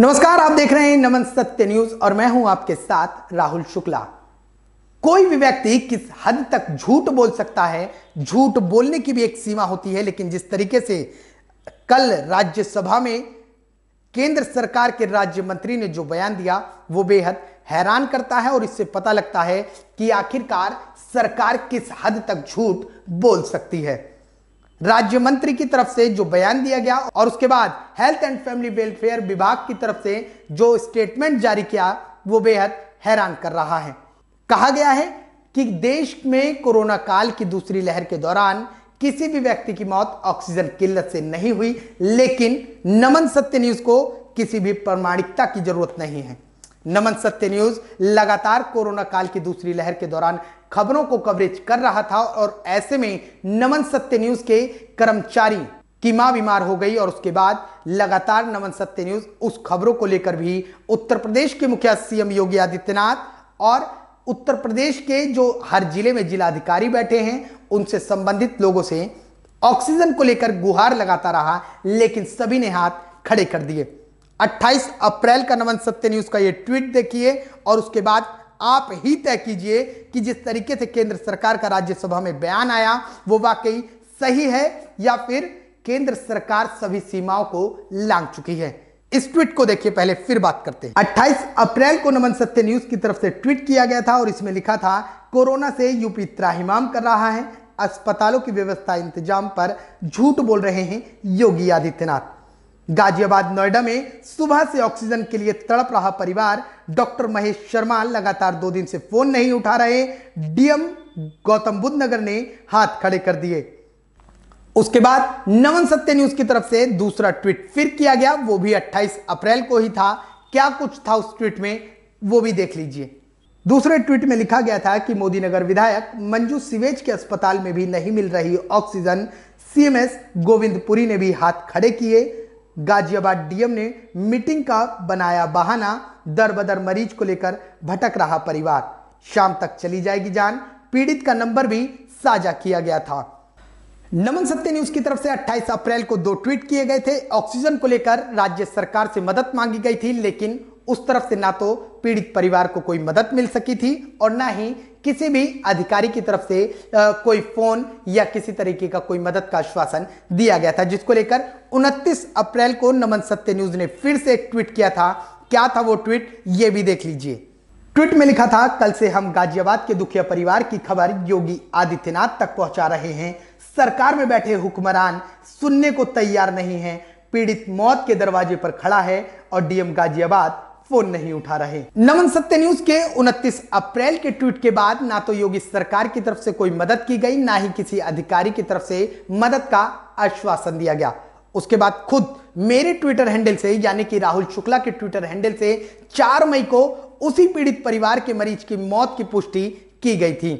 नमस्कार आप देख रहे हैं नमन सत्य न्यूज और मैं हूं आपके साथ राहुल शुक्ला कोई भी व्यक्ति किस हद तक झूठ बोल सकता है झूठ बोलने की भी एक सीमा होती है लेकिन जिस तरीके से कल राज्यसभा में केंद्र सरकार के राज्य मंत्री ने जो बयान दिया वो बेहद हैरान करता है और इससे पता लगता है कि आखिरकार सरकार किस हद तक झूठ बोल सकती है राज्य मंत्री की तरफ से जो बयान दिया गया और उसके बाद हेल्थ एंड फैमिली वेलफेयर विभाग की तरफ से जो स्टेटमेंट जारी किया वो बेहद हैरान कर रहा है कहा गया है कि देश में कोरोना काल की दूसरी लहर के दौरान किसी भी व्यक्ति की मौत ऑक्सीजन किल्लत से नहीं हुई लेकिन नमन सत्य न्यूज को किसी भी प्रमाणिकता की जरूरत नहीं है नमन सत्य न्यूज लगातार कोरोना काल की दूसरी लहर के दौरान खबरों को कवरेज कर रहा था और ऐसे में नमन सत्य न्यूज के कर्मचारी की मां बीमार हो गई और उसके बाद लगातार नमन सत्य न्यूज उस खबरों को लेकर भी उत्तर प्रदेश के मुखिया सीएम योगी आदित्यनाथ और उत्तर प्रदेश के जो हर जिले में जिलाधिकारी बैठे हैं उनसे संबंधित लोगों से ऑक्सीजन को लेकर गुहार लगाता रहा लेकिन सभी ने हाथ खड़े कर दिए 28 अप्रैल का नमन सत्य न्यूज का ये ट्वीट देखिए और उसके बाद आप ही तय कीजिए कि जिस तरीके से केंद्र सरकार का राज्यसभा में बयान आया वो वाकई सही है या फिर केंद्र सरकार सभी सीमाओं को लांग चुकी है इस ट्वीट को देखिए पहले फिर बात करते हैं 28 अप्रैल को नमन सत्य न्यूज की तरफ से ट्वीट किया गया था और इसमें लिखा था कोरोना से यूपी त्राहिमाम कर रहा है अस्पतालों की व्यवस्था इंतजाम पर झूठ बोल रहे हैं योगी आदित्यनाथ गाजियाबाद नोएडा में सुबह से ऑक्सीजन के लिए तड़प रहा परिवार डॉक्टर महेश शर्मा लगातार दो दिन से फोन नहीं उठा रहे डीएम गौतम बुद्ध नगर ने हाथ खड़े कर दिए उसके बाद नवन सत्य न्यूज की तरफ से दूसरा ट्वीट फिर किया गया वो भी 28 अप्रैल को ही था क्या कुछ था उस ट्वीट में वो भी देख लीजिए दूसरे ट्वीट में लिखा गया था कि मोदी नगर विधायक मंजू सिवेज के अस्पताल में भी नहीं मिल रही ऑक्सीजन सीएमएस गोविंदपुरी ने भी हाथ खड़े किए गाजियाबाद डीएम ने मीटिंग का बनाया बहाना दर बदर मरीज को लेकर भटक रहा परिवार शाम तक चली जाएगी जान पीड़ित का नंबर भी साझा किया गया था नमन सत्य न्यूज की तरफ से 28 अप्रैल को दो ट्वीट किए गए थे ऑक्सीजन को लेकर राज्य सरकार से मदद मांगी गई थी लेकिन उस तरफ से ना तो पीड़ित परिवार को कोई मदद मिल सकी थी और ना ही किसी भी अधिकारी की तरफ से कोई फोन या किसी तरीके का कोई मदद का आश्वासन दिया गया था जिसको लेकर 29 अप्रैल को नमन सत्य न्यूज ने फिर से एक ट्वीट किया था क्या था वो ट्वीट ये भी देख लीजिए ट्वीट में लिखा था कल से हम गाजियाबाद के दुखिया परिवार की खबर योगी आदित्यनाथ तक पहुंचा रहे हैं सरकार में बैठे हुक्मरान सुनने को तैयार नहीं है पीड़ित मौत के दरवाजे पर खड़ा है और डीएम गाजियाबाद फोन नहीं उठा रहे नमन सत्य न्यूज के 29 अप्रैल के ट्वीट के बाद ना तो योगी सरकार की तरफ से कोई मदद की गई ना ही किसी अधिकारी की तरफ से मदद का आश्वासन दिया गया उसके बाद खुद मेरे ट्विटर हैंडल से यानी कि राहुल शुक्ला के ट्विटर हैंडल से 4 मई को उसी पीड़ित परिवार के मरीज की मौत की पुष्टि की गई थी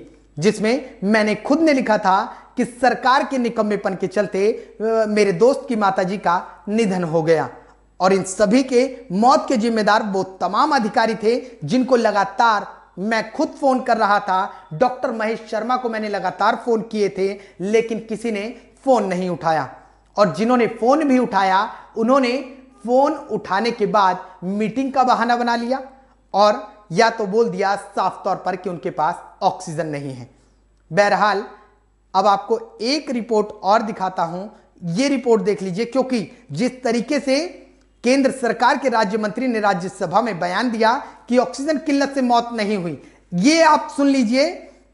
जिसमें मैंने खुद ने लिखा था कि सरकार के निकम्मेपन के चलते मेरे दोस्त की माताजी का निधन हो गया और इन सभी के मौत के जिम्मेदार वो तमाम अधिकारी थे जिनको लगातार मैं खुद फोन कर रहा था डॉक्टर महेश शर्मा को मैंने लगातार फोन किए थे लेकिन किसी ने फोन नहीं उठाया और जिन्होंने फोन भी उठाया उन्होंने फोन उठाने के बाद मीटिंग का बहाना बना लिया और या तो बोल दिया साफ तौर पर कि उनके पास ऑक्सीजन नहीं है बहरहाल अब आपको एक रिपोर्ट और दिखाता हूं ये रिपोर्ट देख लीजिए क्योंकि जिस तरीके से केंद्र सरकार के राज्य मंत्री ने राज्यसभा में बयान दिया कि ऑक्सीजन किल्लत से मौत नहीं हुई ये आप सुन लीजिए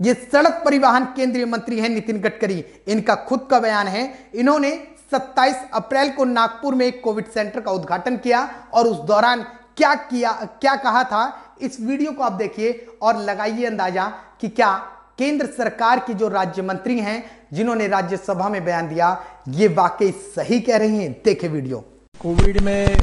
ये सड़क परिवहन केंद्रीय मंत्री हैं नितिन गडकरी इनका खुद का बयान है इन्होंने 27 अप्रैल को नागपुर में एक कोविड सेंटर का उद्घाटन किया और उस दौरान क्या किया क्या कहा था इस वीडियो को आप देखिए और लगाइए अंदाजा कि क्या केंद्र सरकार की जो राज्य मंत्री हैं जिन्होंने राज्यसभा में बयान दिया ये वाकई सही कह रही हैं देखे वीडियो कोविड में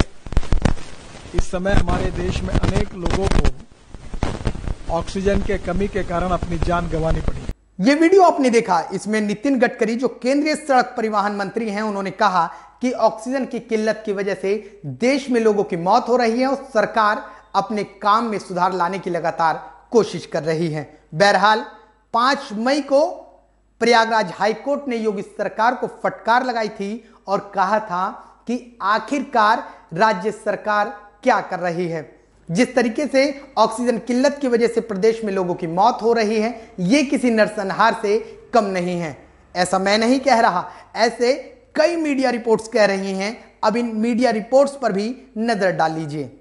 इस समय हमारे देश में अनेक लोगों को ऑक्सीजन के कमी के कारण अपनी जान गंवानी पड़ी ये वीडियो आपने देखा इसमें नितिन गडकरी जो केंद्रीय सड़क परिवहन मंत्री हैं उन्होंने कहा कि ऑक्सीजन की किल्लत की वजह से देश में लोगों की मौत हो रही है और सरकार अपने काम में सुधार लाने की लगातार कोशिश कर रही है बहरहाल पांच मई को प्रयागराज हाईकोर्ट ने योगी सरकार को फटकार लगाई थी और कहा था कि आखिरकार राज्य सरकार क्या कर रही है जिस तरीके से ऑक्सीजन किल्लत की वजह से प्रदेश में लोगों की मौत हो रही है ये किसी नरसंहार से कम नहीं है ऐसा मैं नहीं कह रहा ऐसे कई मीडिया रिपोर्ट्स कह रही हैं अब इन मीडिया रिपोर्ट्स पर भी नजर डाल लीजिए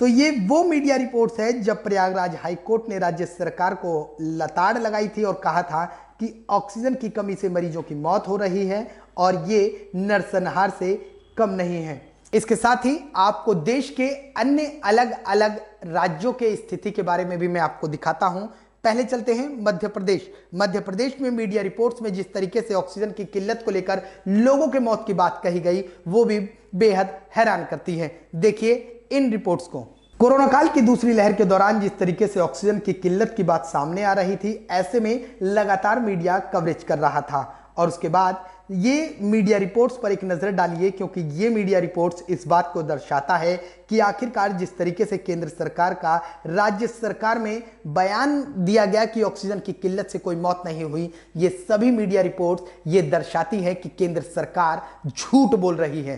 तो ये वो मीडिया रिपोर्ट्स है जब प्रयागराज हाईकोर्ट ने राज्य सरकार को लताड़ लगाई थी और कहा था कि ऑक्सीजन की कमी से मरीजों की मौत हो रही है और ये नरसंहार से कम नहीं है इसके साथ ही आपको देश के अन्य अलग अलग राज्यों के स्थिति के बारे में भी मैं आपको दिखाता हूं पहले चलते हैं मध्य प्रदेश मध्य प्रदेश में मीडिया रिपोर्ट्स में जिस तरीके से ऑक्सीजन की किल्लत को लेकर लोगों के मौत की बात कही गई वो भी बेहद हैरान करती है देखिए इन रिपोर्ट्स को कोरोना काल की दूसरी लहर के दौरान जिस तरीके से ऑक्सीजन की किल्लत की बात सामने आ रही थी ऐसे में लगातार मीडिया कवरेज कर रहा था और उसके बाद ये मीडिया रिपोर्ट्स पर एक नज़र डालिए क्योंकि ये मीडिया रिपोर्ट्स इस बात को दर्शाता है कि आखिरकार जिस तरीके से केंद्र सरकार का राज्य सरकार में बयान दिया गया कि ऑक्सीजन की किल्लत से कोई मौत नहीं हुई ये सभी मीडिया रिपोर्ट्स ये दर्शाती है कि केंद्र सरकार झूठ बोल रही है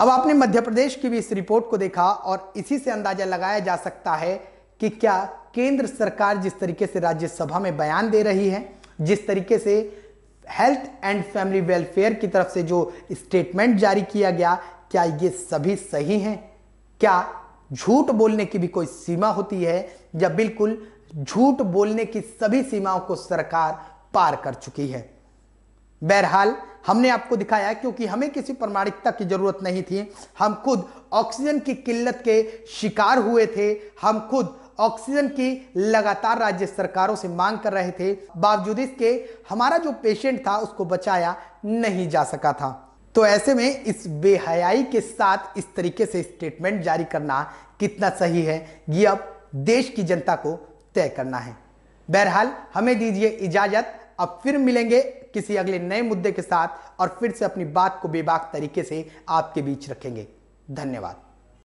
अब आपने मध्य प्रदेश की भी इस रिपोर्ट को देखा और इसी से अंदाजा लगाया जा सकता है कि क्या केंद्र सरकार जिस तरीके से राज्यसभा में बयान दे रही है जिस तरीके से हेल्थ एंड फैमिली वेलफेयर की तरफ से जो स्टेटमेंट जारी किया गया क्या ये सभी सही हैं क्या झूठ बोलने की भी कोई सीमा होती है या बिल्कुल झूठ बोलने की सभी सीमाओं को सरकार पार कर चुकी है बहरहाल हमने आपको दिखाया क्योंकि हमें किसी प्रमाणिकता की जरूरत नहीं थी हम खुद ऑक्सीजन की किल्लत के शिकार हुए थे हम खुद ऑक्सीजन की लगातार राज्य सरकारों से मांग कर रहे थे बावजूद इसके हमारा जो पेशेंट था उसको बचाया नहीं जा सका था तो ऐसे में इस बेहयाई के साथ इस तरीके से स्टेटमेंट जारी करना कितना सही है ये अब देश की जनता को तय करना है बहरहाल हमें दीजिए इजाजत अब फिर मिलेंगे किसी अगले नए मुद्दे के साथ और फिर से अपनी बात को बेबाक तरीके से आपके बीच रखेंगे धन्यवाद